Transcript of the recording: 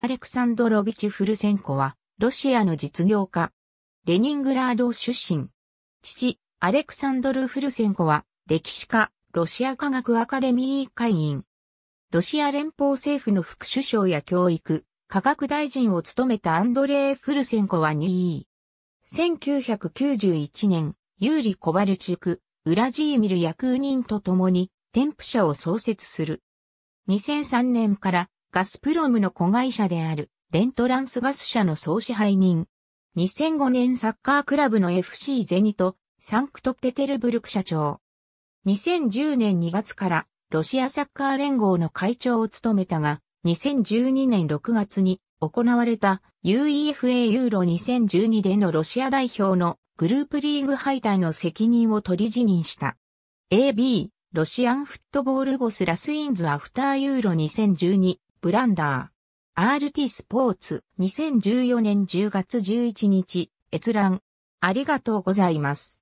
アレクサンドロビチ・フルセンコは、ロシアの実業家。レニングラード出身。父、アレクサンドル・フルセンコは、歴史家、ロシア科学アカデミー会員。ロシア連邦政府の副首相や教育、科学大臣を務めたアンドレー・フルセンコは2位。1991年、ユーリ・コバルチュク、ウラジーミル・役人と共に、添付社を創設する。2003年からガスプロムの子会社である、レントランスガス社の総支配人。2005年サッカークラブの FC ゼニと、サンクトペテルブルク社長。2010年2月からロシアサッカー連合の会長を務めたが、2012年6月に行われた UEFA ユーロ2012でのロシア代表のグループリーグ敗退の責任を取り辞任した。AB、ロシアンフットボールボスラスインズアフターユーロ2012ブランダー。RT スポーツ2014年10月11日閲覧ありがとうございます。